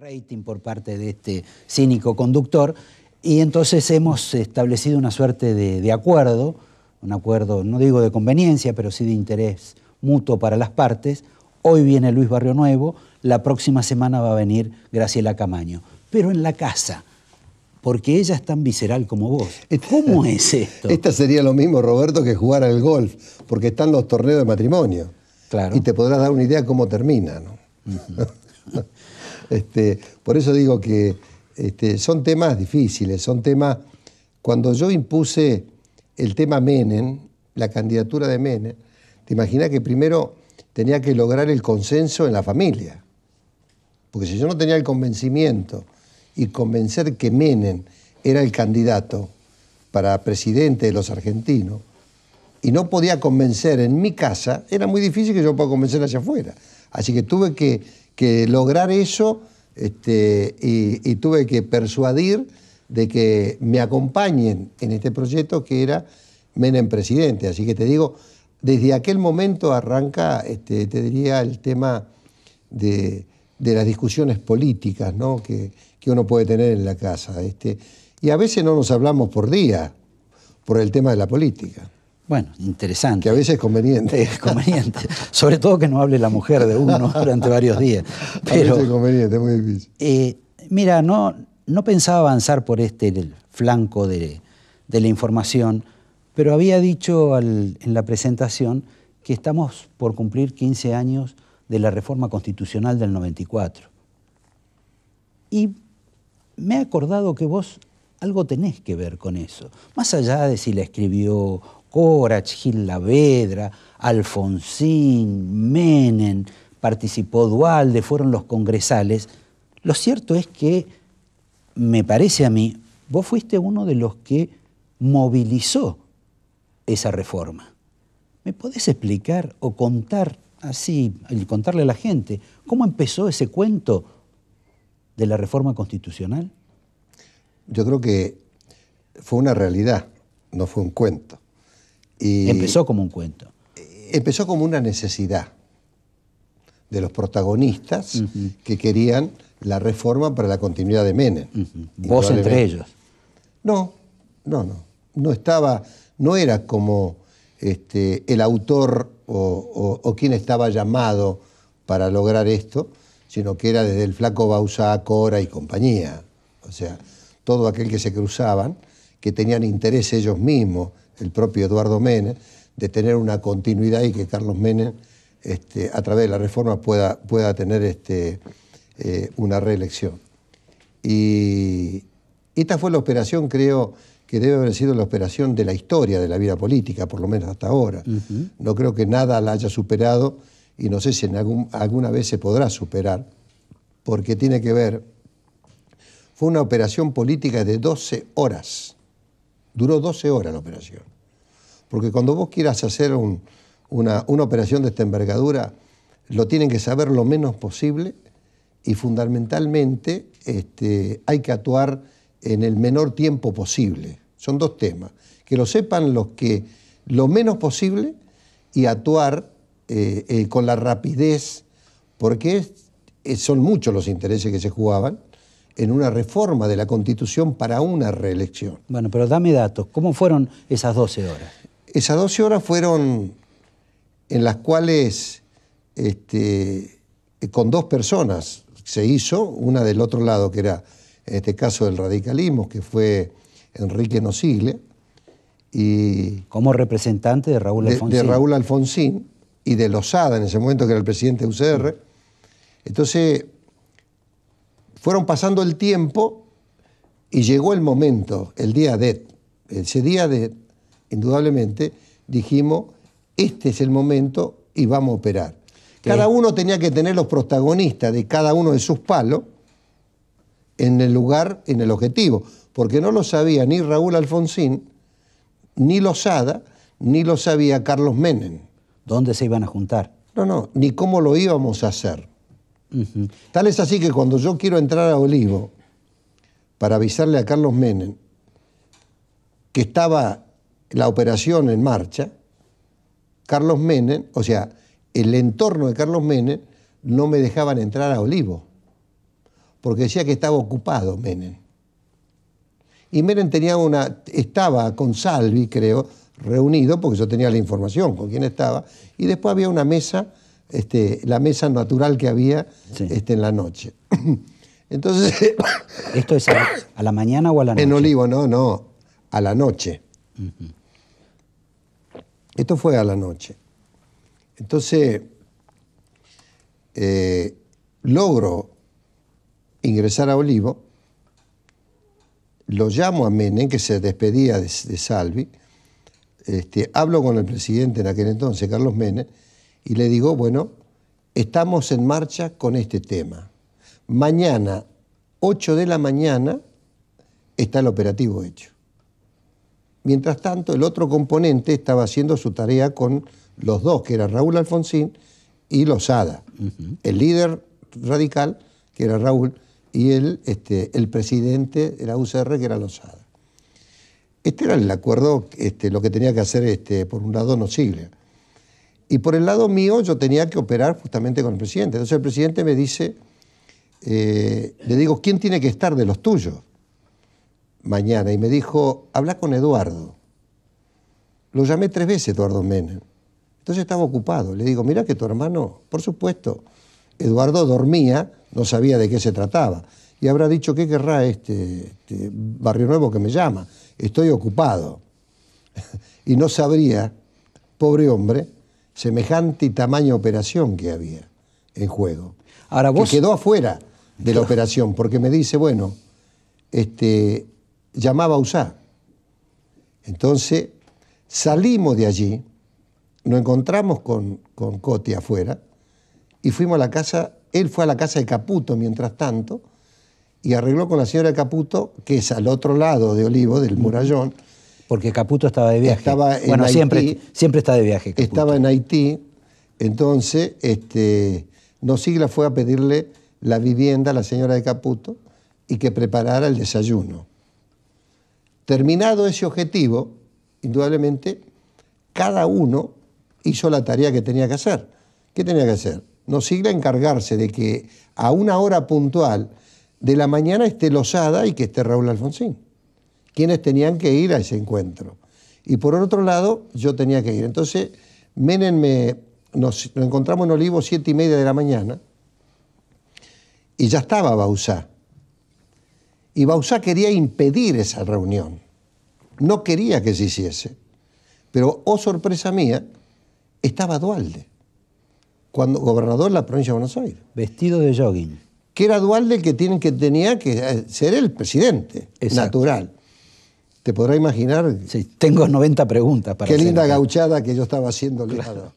rating por parte de este cínico conductor y entonces hemos establecido una suerte de, acuerdo, un acuerdo no digo de conveniencia, pero sí de interés mutuo para las partes. Hoy viene Luis Barrio Nuevo, la próxima semana va a venir Graciela Camaño, pero en la casa. Porque ella es tan visceral como vos. ¿Cómo es esto? Esta sería lo mismo, Roberto, que jugar al golf, porque están los torneos de matrimonio. Claro. Y te podrás dar una idea cómo termina, ¿no? Este, por eso digo que este, son temas difíciles, son temas... Cuando yo impuse el tema Menem, la candidatura de Menem, te imaginas que primero tenía que lograr el consenso en la familia. Porque si yo no tenía el convencimiento y convencer que Menem era el candidato para presidente de los argentinos, y no podía convencer en mi casa, era muy difícil que yo pueda convencer hacia afuera. Así que tuve que que lograr eso este, y, tuve que persuadir de que me acompañen en este proyecto que era Menem presidente. Así que te digo, desde aquel momento arranca, este, te diría, el tema de, las discusiones políticas que, que, uno puede tener en la casa. Este. y a veces no nos hablamos por día por el tema de la política. Bueno, interesante. Que a veces es conveniente. Es conveniente. Sobre todo que no hable la mujer de uno durante varios días. Pero, a veces es conveniente, muy difícil. Eh, mira, no, no pensaba avanzar por este flanco de, la información, pero había dicho en la presentación que estamos por cumplir 15 años de la reforma constitucional del 94. Y me he acordado que vos algo tenés que ver con eso, más allá de si la escribió Corach, Gil Vedra, Alfonsín, Menem, participó Dualde, fueron los congresales. Lo cierto es que, me parece a mí, vos fuiste uno de los que movilizó esa reforma. ¿Me podés explicar o contar así, contarle a la gente, cómo empezó ese cuento de la reforma constitucional? Yo creo que fue una realidad, no fue un cuento empezó como un cuento. Eh, empezó como una necesidad de los protagonistas que querían la reforma para la continuidad de Menem. ¿Vos entre ellos? No, no, no. No estaba, no era como este, el autor o, quien estaba llamado para lograr esto, sino que era desde el flaco Bausá, Cora y compañía. O sea, todo aquel que se cruzaban que tenían interés ellos mismos, el propio Eduardo Menem, de tener una continuidad y que Carlos Menem, este, a través de la reforma, pueda, pueda tener este, eh, una reelección. Y esta fue la operación, creo, que debe haber sido la operación de la historia de la vida política, por lo menos hasta ahora. No creo que nada la haya superado y no sé si en alguna vez se podrá superar, porque tiene que ver, fue una operación política de 12 horas, Duró 12 horas la operación. Porque cuando vos quieras hacer una, operación de esta envergadura, lo tienen que saber lo menos posible y fundamentalmente este, hay que actuar en el menor tiempo posible. Son dos temas. Que lo sepan los que lo menos posible y actuar eh, eh, con la rapidez, porque eh, son muchos los intereses que se jugaban en una reforma de la Constitución para una reelección. Bueno, pero dame datos. ¿Cómo fueron esas 12 horas? Esas 12 horas fueron en las cuales este, con dos personas se hizo, una del otro lado, que era en este caso del radicalismo, que fue Enrique Nocigle. Y Como representante de Raúl Alfonsín. De, de Raúl Alfonsín y de Lozada en ese momento, que era el presidente de UCR. Entonces, fueron pasando el tiempo y llegó el momento, el día de, ese día de, indudablemente, dijimos, este es el momento y vamos a operar. Cada uno tenía que tener los protagonistas de cada uno de sus palos en el lugar, en el objetivo, porque no lo sabía ni Raúl Alfonsín, ni Lozada, ni lo sabía Carlos Menem. ¿Dónde se iban a juntar? No, no, ni cómo lo íbamos a hacer. Tal es así que cuando yo quiero entrar a Olivo para avisarle a Carlos Menem que estaba la operación en marcha, Carlos Menem, o sea, el entorno de Carlos Menem, no me dejaban entrar a Olivo, porque decía que estaba ocupado Menem. Y Menem tenía una, estaba con Salvi, creo, reunido, porque yo tenía la información con quién estaba, y después había una mesa este, la mesa natural que había este, en la noche. Entonces. ¿Esto es a, la mañana o a la noche? En Olivo, no, no, a la noche. Esto fue a la noche. Entonces, eh, logro ingresar a Olivo, lo llamo a Menem, que se despedía de, Salvi, este, hablo con el presidente en aquel entonces, Carlos Menem, y le digo, bueno, estamos en marcha con este tema. Mañana, 8 de la mañana, está el operativo hecho. Mientras tanto, el otro componente estaba haciendo su tarea con los dos, que era Raúl Alfonsín y Lozada, el líder radical, que era Raúl, y el, este, el presidente de la UCR, que era Lozada. Este era el acuerdo, este, lo que tenía que hacer, este, por un lado, no y por el lado mío yo tenía que operar justamente con el presidente. Entonces el presidente me dice, eh, le digo, ¿quién tiene que estar de los tuyos mañana? Y me dijo, habla con Eduardo. Lo llamé tres veces, Eduardo Méndez, Entonces estaba ocupado. Le digo, mira que tu hermano, por supuesto, Eduardo dormía, no sabía de qué se trataba. Y habrá dicho, ¿qué querrá este, este Barrio Nuevo que me llama? Estoy ocupado. y no sabría, pobre hombre, semejante tamaño operación que había en juego. Ahora quedó afuera de la operación, porque me dice, bueno, este, llamaba a usar. Entonces, salimos de allí, nos encontramos con, con Coti afuera y fuimos a la casa, él fue a la casa de Caputo mientras tanto y arregló con la señora de Caputo, que es al otro lado de Olivo, del murallón, porque Caputo estaba de viaje. Estaba bueno, siempre, está de viaje. Estaba en Haití, entonces este, Nosigla fue a pedirle la vivienda a la señora de Caputo y que preparara el desayuno. Terminado ese objetivo, indudablemente, cada uno hizo la tarea que tenía que hacer. ¿Qué tenía que hacer? Nosigla encargarse de que a una hora puntual de la mañana esté Lozada y que esté Raúl Alfonsín quienes tenían que ir a ese encuentro. Y por otro lado, yo tenía que ir. Entonces, Menem me, nos, encontramos en Olivo siete y media de la mañana y ya estaba Bausá. Y Bausá quería impedir esa reunión. No quería que se hiciese. Pero, oh sorpresa mía, estaba Dualde, cuando gobernador de la provincia de Buenos Aires. Vestido de jogging. Que era Dualde el que, tenía que ser el presidente natural. Te podrás imaginar. Sí, tengo 90 preguntas para Qué linda gauchada que yo estaba haciendo. Claro.